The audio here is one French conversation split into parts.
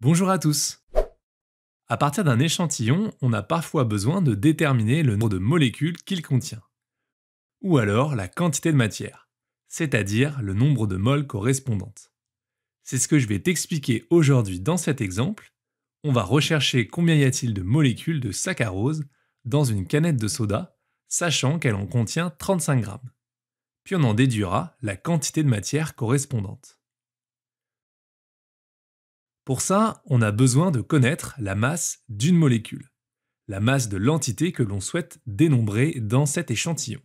Bonjour à tous À partir d'un échantillon, on a parfois besoin de déterminer le nombre de molécules qu'il contient, ou alors la quantité de matière, c'est-à-dire le nombre de moles correspondantes. C'est ce que je vais t'expliquer aujourd'hui dans cet exemple. On va rechercher combien y a-t-il de molécules de saccharose dans une canette de soda, sachant qu'elle en contient 35 g. Puis on en déduira la quantité de matière correspondante. Pour ça, on a besoin de connaître la masse d'une molécule, la masse de l'entité que l'on souhaite dénombrer dans cet échantillon.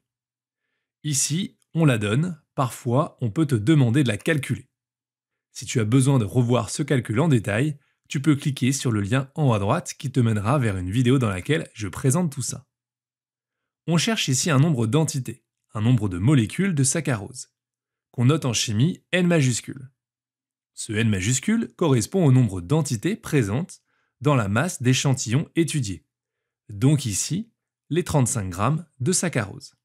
Ici, on la donne, parfois on peut te demander de la calculer. Si tu as besoin de revoir ce calcul en détail, tu peux cliquer sur le lien en haut à droite qui te mènera vers une vidéo dans laquelle je présente tout ça. On cherche ici un nombre d'entités, un nombre de molécules de saccharose, qu'on note en chimie N majuscule. Ce n majuscule correspond au nombre d'entités présentes dans la masse d'échantillons étudiés, donc ici les 35 grammes de saccharose.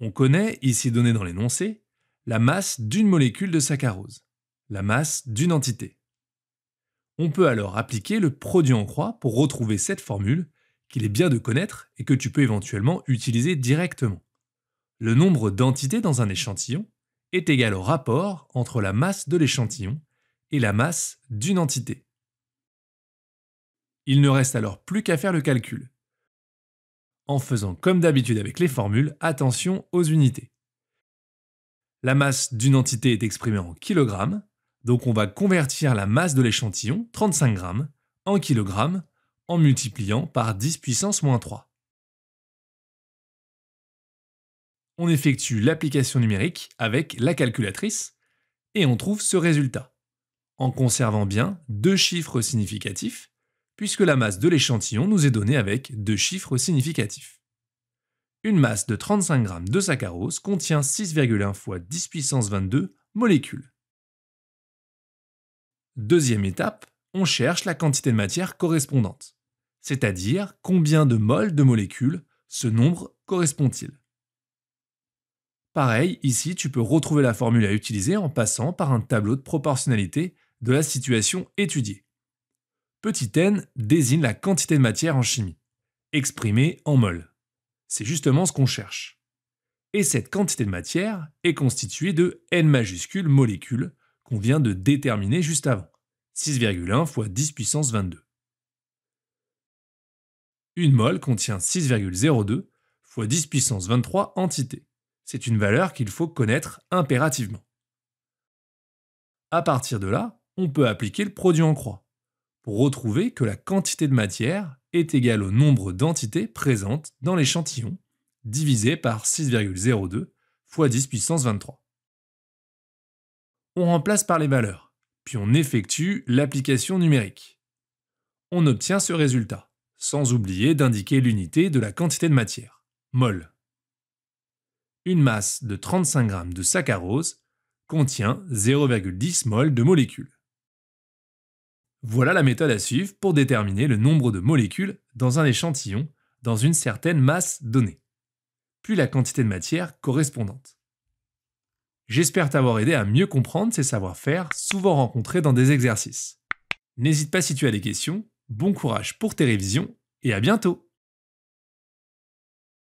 On connaît, ici donné dans l'énoncé, la masse d'une molécule de saccharose, la masse d'une entité. On peut alors appliquer le produit en croix pour retrouver cette formule qu'il est bien de connaître et que tu peux éventuellement utiliser directement. Le nombre d'entités dans un échantillon est égal au rapport entre la masse de l'échantillon et la masse d'une entité. Il ne reste alors plus qu'à faire le calcul. En faisant comme d'habitude avec les formules, attention aux unités. La masse d'une entité est exprimée en kilogrammes, donc on va convertir la masse de l'échantillon, 35 grammes, en kilogrammes, en multipliant par 10 puissance moins 3. on effectue l'application numérique avec la calculatrice et on trouve ce résultat, en conservant bien deux chiffres significatifs, puisque la masse de l'échantillon nous est donnée avec deux chiffres significatifs. Une masse de 35 g de saccharose contient 6,1 fois 10 puissance 22 molécules. Deuxième étape, on cherche la quantité de matière correspondante, c'est-à-dire combien de moles de molécules ce nombre correspond-il. Pareil, ici, tu peux retrouver la formule à utiliser en passant par un tableau de proportionnalité de la situation étudiée. Petit n désigne la quantité de matière en chimie, exprimée en mol. C'est justement ce qu'on cherche. Et cette quantité de matière est constituée de n majuscule molécules qu'on vient de déterminer juste avant, 6,1 fois 10 puissance 22. Une mole contient 6,02 fois 10 puissance 23 entités c'est une valeur qu'il faut connaître impérativement. À partir de là, on peut appliquer le produit en croix, pour retrouver que la quantité de matière est égale au nombre d'entités présentes dans l'échantillon, divisé par 6,02 fois 10 puissance 23. On remplace par les valeurs, puis on effectue l'application numérique. On obtient ce résultat, sans oublier d'indiquer l'unité de la quantité de matière, mol une masse de 35 g de saccharose contient 0,10 mol de molécules. Voilà la méthode à suivre pour déterminer le nombre de molécules dans un échantillon dans une certaine masse donnée, puis la quantité de matière correspondante. J'espère t'avoir aidé à mieux comprendre ces savoir-faire souvent rencontrés dans des exercices. N'hésite pas si tu as des questions, bon courage pour tes révisions et à bientôt